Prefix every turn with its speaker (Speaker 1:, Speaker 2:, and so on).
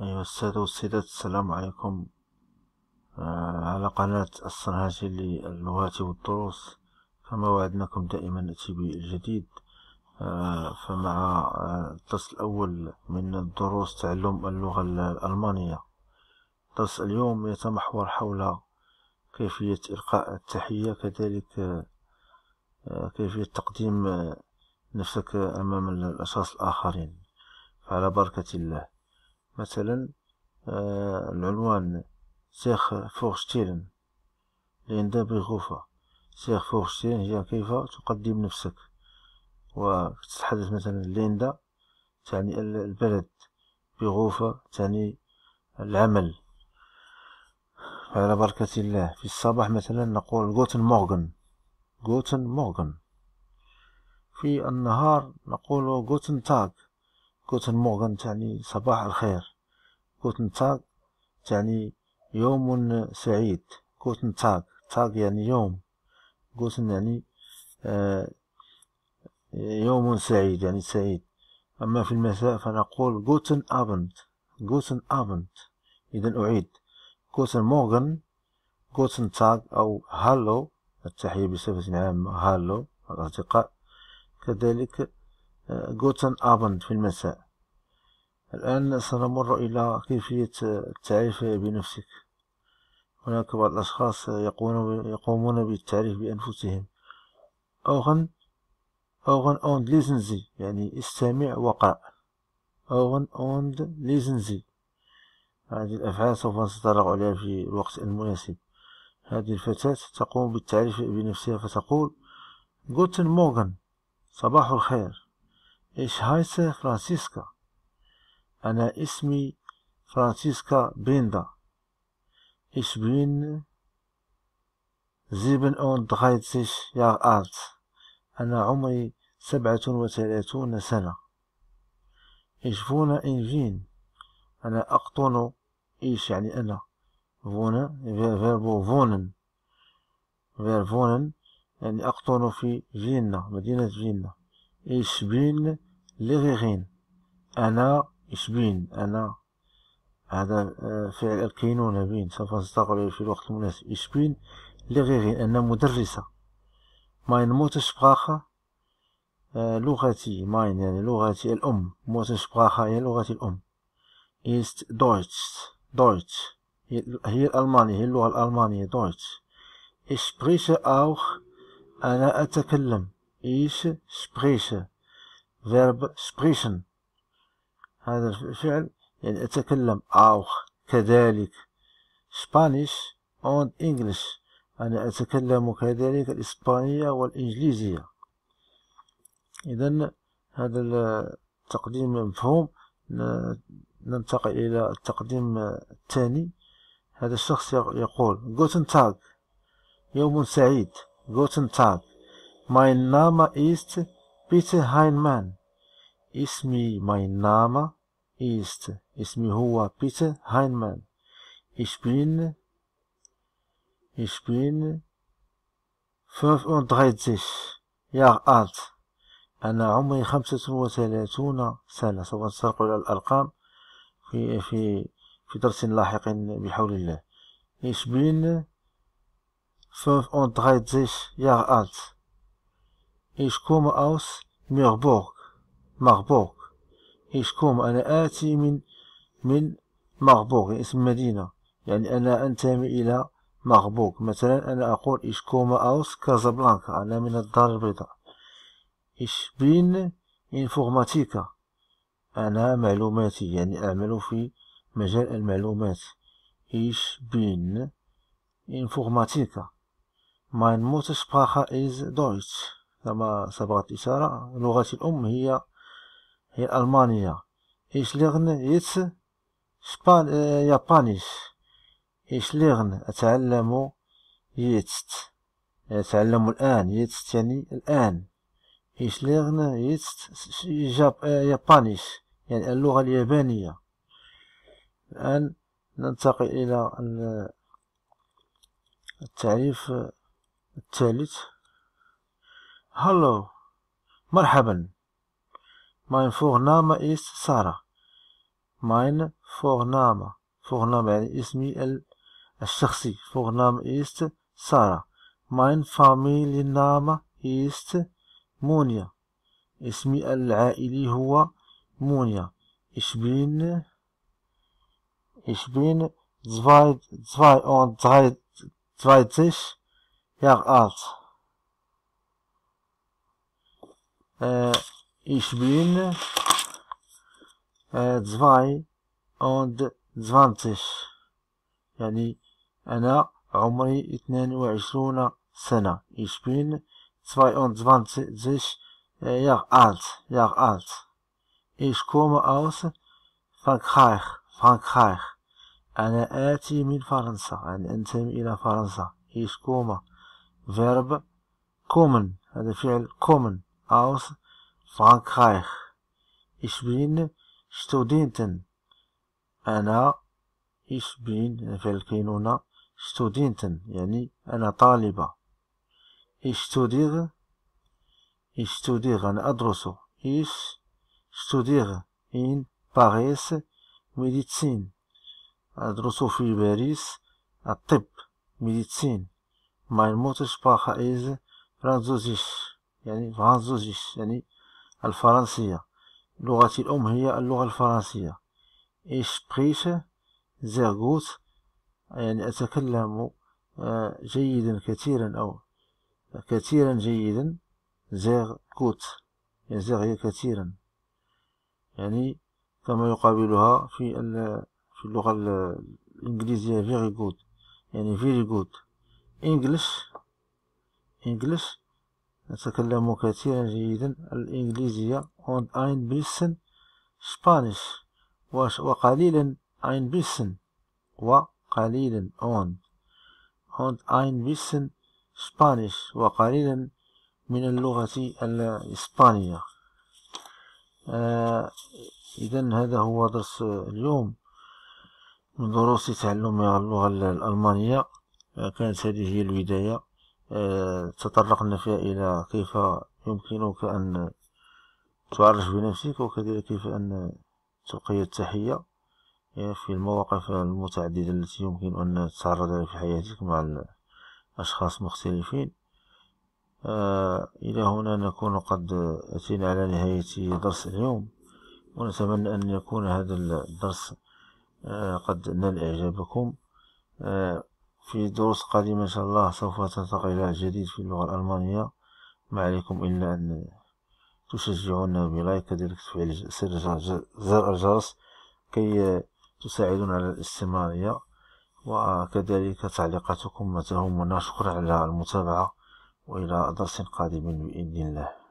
Speaker 1: أيها السادة والسيدات السلام عليكم آه على قناة الصنهاجي للغات والدروس كما وعدناكم دائما نأتي بالجديد آه فمع آه، الدرس الأول من الدروس تعلم اللغة الألمانية درس اليوم يتمحور حول كيفية إلقاء التحية كذلك آه كيفية تقديم نفسك أمام الأشخاص الآخرين فعلى بركة الله مثلا العنوان آه، سيخ فورشتيرن لأندا بغرفة سيخ فورشتيرن هي كيف تقدم نفسك وتتحدث مثلا ليندا تعني البلد بغرفة تعني العمل على بركة الله في الصباح مثلا نقول غوتن مورغن غوتن مورغن في النهار نقول غوتن تاغ قلت موغان تعني صباح الخير قلت تاغ تعني يوم سعيد قلت تاغ تاغ يعني يوم قلت يعني آه يوم سعيد يعني سعيد أما في المساء فنقول guten Abend guten Abend إذا أعيد guten Morgen guten تاغ أو هالو التحية بصفة عامة هالو الأصدقاء كذلك جوتن أبند في المساء الآن سنمر إلى كيفية التعريف بنفسك هناك بعض الأشخاص يقومون بالتعريف بأنفسهم أوغن أوغن أوند ليزنزي يعني استمع وقرأ أوغن أوند ليزنزي هذه الأفعال سوف نتطرق عليها في الوقت المناسب هذه الفتاة تقوم بالتعريف بنفسها فتقول جوتن موغن صباح الخير إيش هايسة فرانسيسكا أنا اسمي فرانسيسكا بريندا Ich bin 37 Jahre alt. أنا عمري سبعة وثلاثون سنة. Ich wohne in Wien. أنا أقطن إيش يعني أنا. wohne فونن wohnen. فونن يعني أقطن في فيينا مدينة فيينا. Ich bin غيغين أنا بين أنا هذا آه، فعل الكينونة بين سوف نستغل في الوقت المناسب لي غيغين أنا مدرسة ماين موتش بغاخا آه، لغتي ماين يعني لغتي الأم موتش هي لغتي الأم إيست دويتش دويتش هي الألمانية هي اللغة الألمانية دويتش اشبريشة أوخ أنا أتكلم إيش سبريشه verb sprechen هذا الفعل يعني أتكلم auch كذلك Spanish and English أنا أتكلم كذلك الإسبانية والإنجليزية إذا هذا التقديم مفهوم ننتقل إلى التقديم الثاني هذا الشخص يقول Guten Tag يوم سعيد Guten Tag Mein Name ist Peter Heinemann Ismi mein Name ist Ismihua Peter Heinmann. Ich bin, ich bin 35 Jahre alt. أنا عمري خمسة وثلاثون سنة سوف نتطرق إلى الأرقام في في في درس لاحق بحول الله Ich bin 35 Jahre alt. Ich komme aus Mirburg. مغبوغ إشكوم أنا آتي من من مغبوغ يعني اسم مدينة يعني أنا أنتمي إلى مغبوغ مثلا أنا أقول إشكوم أوس كازابلانكا أنا من الدار البيضاء إش بين إنفورماتيكا أنا معلوماتي يعني أعمل في مجال المعلومات إيش بين إنفورماتيكا ماين موتسبراخا إز دويتش كما سبقت الإشارة لغتي الأم هي هي ألمانيا لغن يتس سبان آه، يابانيش لغن أتعلم يتس أتعلم الآن يتس يعني الآن إيش يشليغن يتس آه، يابانيش يعني اللغة اليابانية الآن ننتقل إلى التعريف الثالث هلو مرحبا Mein Vorname ist Sarah. Mein Vorname. Vorname يعني اسمي الشخصي. Vorname ist Sarah. Mein Familienname ist مونيا. اسمي العائلي هو مونيا. Ich bin ich bin 22 Jahre alt. Äh, ich bin äh, zwei und zwanzig. يعني أنا عمري اثنين وعشرون سنة. Ich bin zwei und 22 äh, Jahre alt. Jahre alt. Ich komme aus Frankreich. Frankreich. أنا آتي من فرنسا. أنا أنتمي in فرنسا. Ich komme. Verb kommen. هذا also فعل kommen. aus Frankreich. Ich bin Studentin. أنا ich bin في الكينونة Studentin يعني أنا طالبة. Ich studiere. Ich studiere أنا أدرس. Ich studiere in Paris Medizin. أدرس في باريس الطب Medizin. Meine Muttersprache ist Französisch. يعني فرانسوزيش يعني الفرنسية لغتي الأم هي اللغة الفرنسية إشبريش زيرغوت يعني أتكلم آه، جيدا كثيرا أو كثيرا جيدا زيرغوت يعني زيغ هي كثيرا يعني كما يقابلها في في اللغة الإنجليزية very good يعني very good English English نتكلم كثيرا جيدا الإنجليزية und ein bisschen Spanisch وقليلا ein bisschen وقليلا und und ein bisschen Spanisch وقليلا من اللغة الإسبانية آه إذا هذا هو درس اليوم من دروس تعلم اللغة الألمانية آه، كانت هذه هي البداية آه، تطرقنا فيها إلى كيف يمكنك أن تعرف بنفسك وكذلك كيف أن تلقي التحية آه، في المواقف المتعددة التي يمكن أن تتعرض لها في حياتك مع أشخاص مختلفين آه، إلى هنا نكون قد أتينا على نهاية درس اليوم ونتمنى أن يكون هذا الدرس قد نال إعجابكم في دروس قادمة إن شاء الله سوف تنتقل إلى جديد في اللغة الألمانية ما عليكم إلا أن تشجعونا بلايك كذلك تفعيل زر الجرس كي تساعدون على الاستمرارية وكذلك تعليقاتكم ما تهمنا شكرا على المتابعة وإلى درس قادم بإذن الله